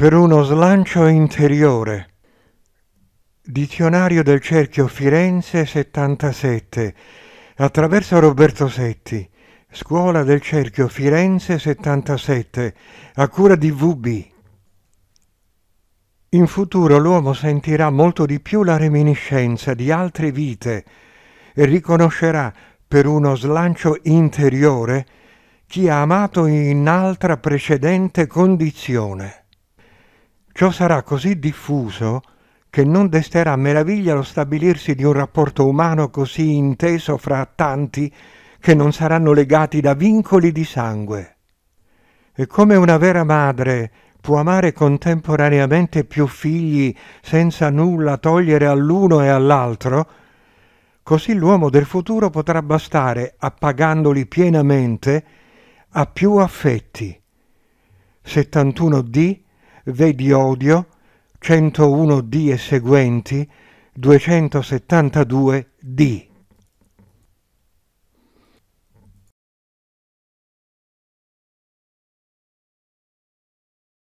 per uno slancio interiore. Dizionario del Cerchio Firenze 77, attraverso Roberto Setti, Scuola del Cerchio Firenze 77, a cura di VB. In futuro l'uomo sentirà molto di più la reminiscenza di altre vite e riconoscerà per uno slancio interiore chi ha amato in altra precedente condizione. Ciò sarà così diffuso che non desterà meraviglia lo stabilirsi di un rapporto umano così inteso fra tanti che non saranno legati da vincoli di sangue. E come una vera madre può amare contemporaneamente più figli senza nulla togliere all'uno e all'altro, così l'uomo del futuro potrà bastare, appagandoli pienamente, a più affetti. 71D Vedi Odio, 101D e seguenti, 272 di.